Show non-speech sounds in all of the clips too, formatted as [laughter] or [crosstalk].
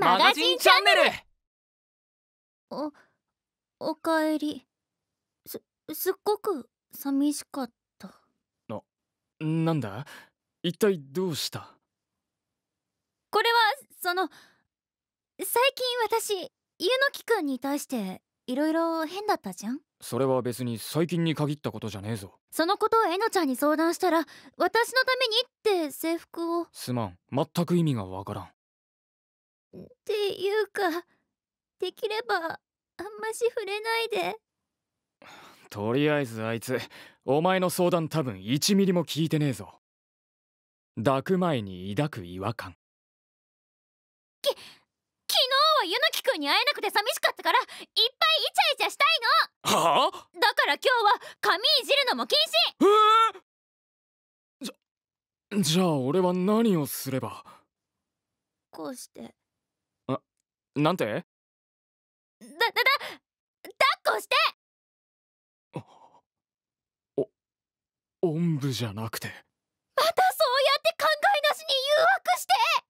マガジンチャンネルお、おかえりす、すっごく寂しかったな、なんだ一体どうしたこれは、その最近私、ゆのきくんに対していろいろ変だったじゃんそれは別に最近に限ったことじゃねえぞそのことをえのちゃんに相談したら私のためにって制服をすまん全く意味がわからんっていうかできればあんまし触れないでとりあえずあいつお前の相談多分1ミリも聞いてねえぞ抱く前に抱く違和感き昨日はゆぬきくんに会えなくて寂しかったからいっぱいイチャイチャしたいのはあだから今日は髪いじるのも禁止えー、じゃじゃあ俺は何をすればこうしてなんてだだだ抱っこしておおんぶじゃなくてまたそうやって考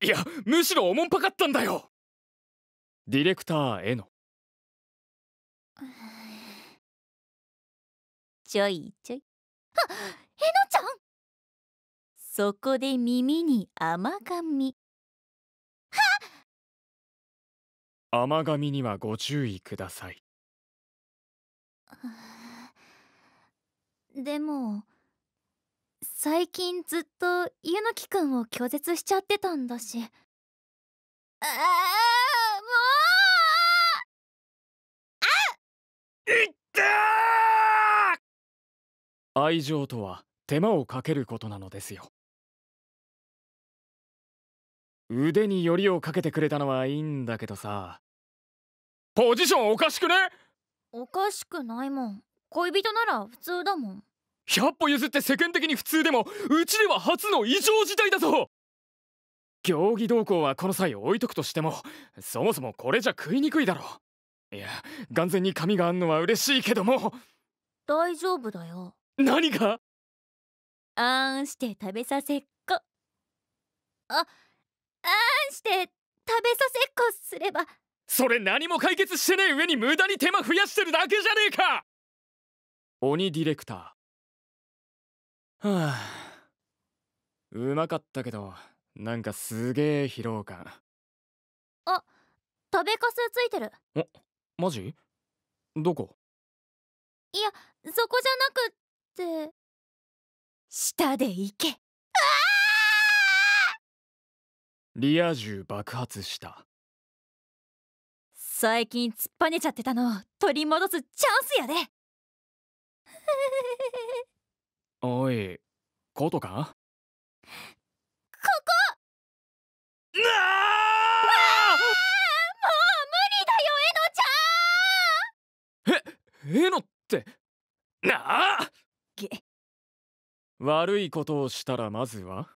えなしに誘惑していやむしろおもんぱかったんだよディレクターへの [sighs] ちょいちょいあえのちゃんそこで耳に甘がみ甘神にはご注意ください [sighs] でも最近ずっと柚木くんを拒絶しちゃってたんだしああもうあいった愛情とは手間をかけることなのですよ腕によりをかけてくれたのはいいんだけどさポジションおかしくねおかしくないもん恋人なら普通だもん百歩譲って世間的に普通でもうちでは初の異常事態だぞ行儀動向はこの際置いとくとしてもそもそもこれじゃ食いにくいだろいや完全に髪があんのは嬉しいけども大丈夫だよ何があんして食べさせっかああんして食べさせっこすればそれ何も解決してねえ上に無駄に手間増やしてるだけじゃねえか鬼ディレクターはあうまかったけどなんかすげえ疲労感あ食べかすついてるおマジどこいやそこじゃなくって下で行けリア充爆発した最近突っぱねちゃってたのを取り戻すチャンスやでおいことかここなもう無理だよえのちゃんええのってなあ悪いことをしたらまずは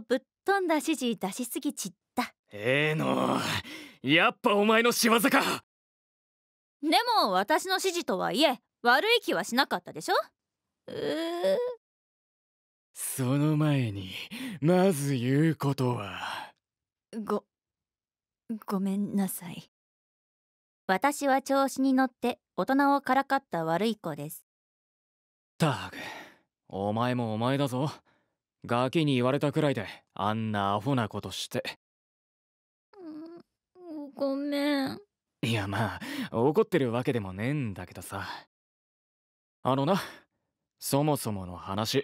とぶっ飛んだ指示出しすぎちったええのやっぱお前の仕業かでも私の指示とはいえ悪い気はしなかったでしょうーその前にまず言うことはごごめんなさい私は調子に乗って大人をからかった悪い子ですたくお前もお前だぞガキに言われたくらいであんなアホなことしてごめんいやまあ怒ってるわけでもねえんだけどさあのなそもそもの話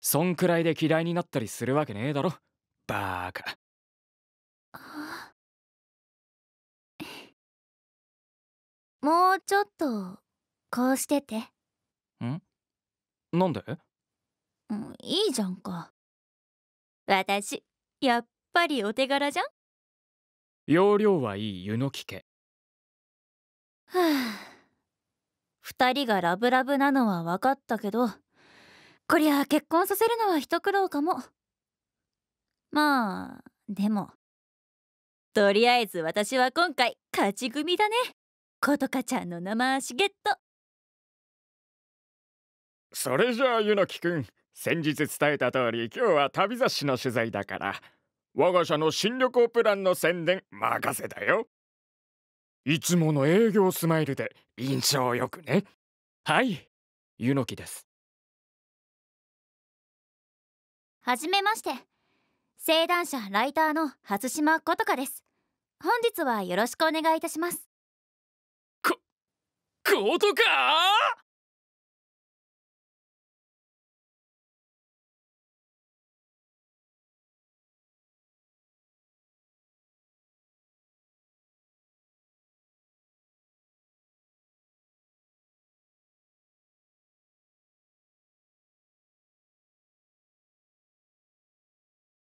そんくらいで嫌いになったりするわけねえだろバーカもうちょっとこうしててんなんでうん、いいじゃんか私やっぱりお手柄じゃん容量はいい湯の木家はあ2人がラブラブなのは分かったけどこりゃ結婚させるのは一苦労かもまあでもとりあえず私は今回勝ち組だねことかちゃんの生足ゲットそれじゃあゆ木きくん先日伝えた通り今日は旅雑誌の取材だから我が社の新旅行プランの宣伝任せだよいつもの営業スマイルで印象よくねはい湯の木ですはじめまして生談者ライターの初島琴香です本日はよろしくお願いいたしますこ、ことか